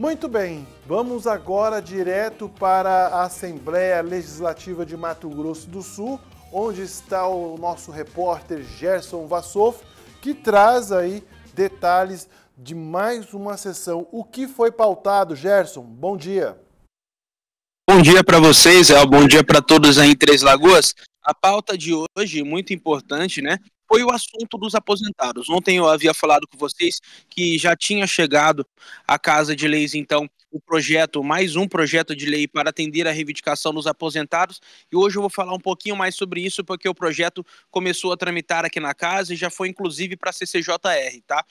Muito bem, vamos agora direto para a Assembleia Legislativa de Mato Grosso do Sul, onde está o nosso repórter Gerson Vassoff, que traz aí detalhes de mais uma sessão. O que foi pautado, Gerson? Bom dia. Bom dia para vocês, El. Bom dia para todos aí em Três Lagoas. A pauta de hoje, muito importante, né? foi o assunto dos aposentados. Ontem eu havia falado com vocês que já tinha chegado à Casa de Leis, então, o projeto, mais um projeto de lei para atender a reivindicação dos aposentados. E hoje eu vou falar um pouquinho mais sobre isso, porque o projeto começou a tramitar aqui na casa e já foi inclusive para a CCJR, tá?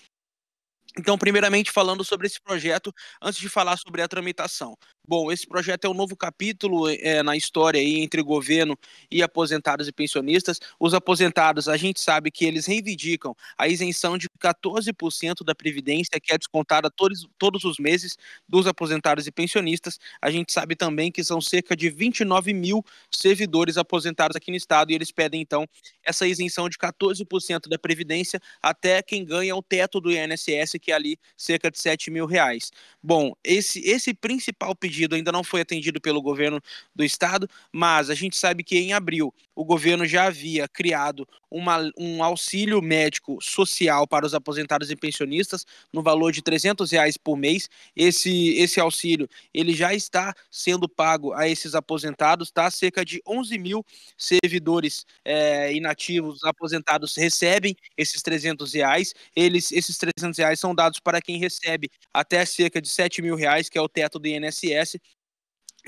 Então, primeiramente falando sobre esse projeto, antes de falar sobre a tramitação. Bom, esse projeto é um novo capítulo é, na história aí entre governo e aposentados e pensionistas. Os aposentados, a gente sabe que eles reivindicam a isenção de 14% da previdência que é descontada todos, todos os meses dos aposentados e pensionistas. A gente sabe também que são cerca de 29 mil servidores aposentados aqui no estado e eles pedem então essa isenção de 14% da previdência até quem ganha o teto do INSS, que é ali cerca de 7 mil reais. Bom, esse, esse principal pedido atendido, ainda não foi atendido pelo governo do estado, mas a gente sabe que em abril o governo já havia criado uma, um auxílio médico social para os aposentados e pensionistas no valor de 300 reais por mês. Esse, esse auxílio ele já está sendo pago a esses aposentados, tá? Cerca de 11 mil servidores é, inativos aposentados recebem esses 300 reais. Eles, esses 300 reais são dados para quem recebe até cerca de 7 mil reais, que é o teto do INSS conhece,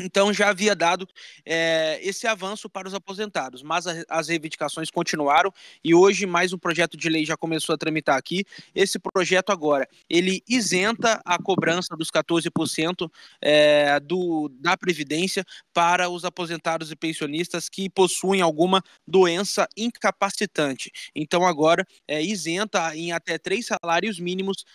Então já havia dado é, esse avanço para os aposentados, mas a, as reivindicações continuaram e hoje mais um projeto de lei já começou a tramitar aqui. Esse projeto agora ele isenta a cobrança dos 14% é, eh, do, da previdência para os aposentados e pensionistas que possuem alguma doença incapacitante. Então agora é, isenta em até três salários mínimos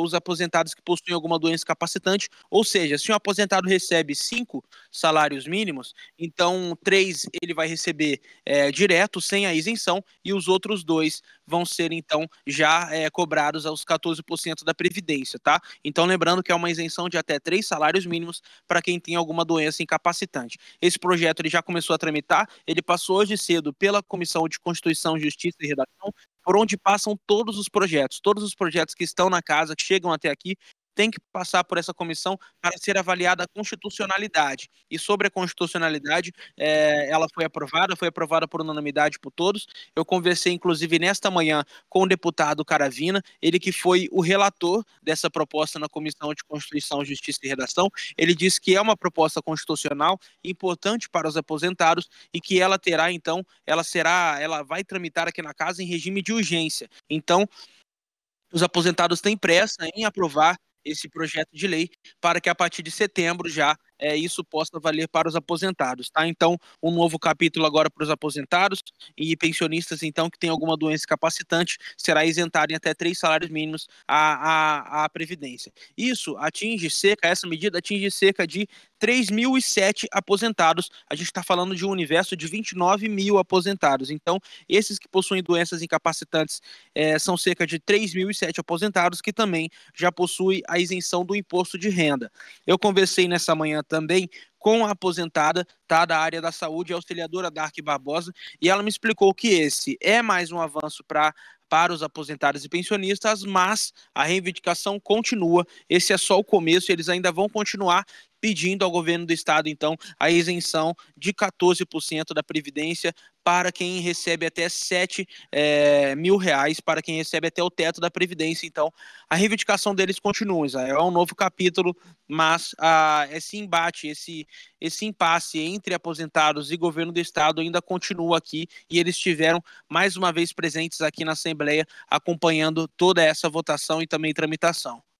os aposentados que possuem alguma doença incapacitante, ou seja, se um aposentado recebe cinco salários mínimos, então três ele vai receber é, direto, sem a isenção, e os outros dois vão ser, então, já é, cobrados aos 14% da Previdência, tá? Então, lembrando que é uma isenção de até três salários mínimos para quem tem alguma doença incapacitante. Esse projeto ele já começou a tramitar, ele passou hoje cedo pela Comissão de Constituição, Justiça e Redação, por onde passam todos os projetos, todos os projetos que estão na casa, que chegam até aqui, tem que passar por essa comissão para ser avaliada a constitucionalidade. E sobre a constitucionalidade, é, ela foi aprovada, foi aprovada por unanimidade por todos. Eu conversei, inclusive, nesta manhã com o deputado Caravina, ele que foi o relator dessa proposta na Comissão de Constituição, Justiça e Redação. Ele disse que é uma proposta constitucional importante para os aposentados e que ela terá, então, ela será, ela vai tramitar aqui na casa em regime de urgência. Então, os aposentados têm pressa em aprovar esse projeto de lei para que a partir de setembro já é, isso possa valer para os aposentados, tá? Então, um novo capítulo agora para os aposentados e pensionistas, então, que tem alguma doença capacitante, será isentado em até três salários mínimos a a à Previdência. Isso atinge cerca, essa medida atinge cerca de 3.007 aposentados. A gente está falando de um universo de 29 mil aposentados. Então, esses que possuem doenças incapacitantes é, são cerca de 3.007 aposentados que também já possuem a isenção do imposto de renda. Eu conversei nessa manhã também com a aposentada tá, da área da saúde, a auxiliadora Dark Barbosa, e ela me explicou que esse é mais um avanço para para os aposentados e pensionistas, mas a reivindicação continua. Esse é só o começo, eles ainda vão continuar pedindo ao governo do estado, então, a isenção de 14% da Previdência para quem recebe até 7 é, eh, mil reais, para quem recebe até o teto da Previdência. Então, a reivindicação deles continua, Israel. É um novo capítulo, mas ah, esse embate, esse, esse impasse entre aposentados e governo do Estado ainda continua aqui e eles estiveram mais uma vez presentes aqui na Assembleia, acompanhando toda essa votação e também tramitação.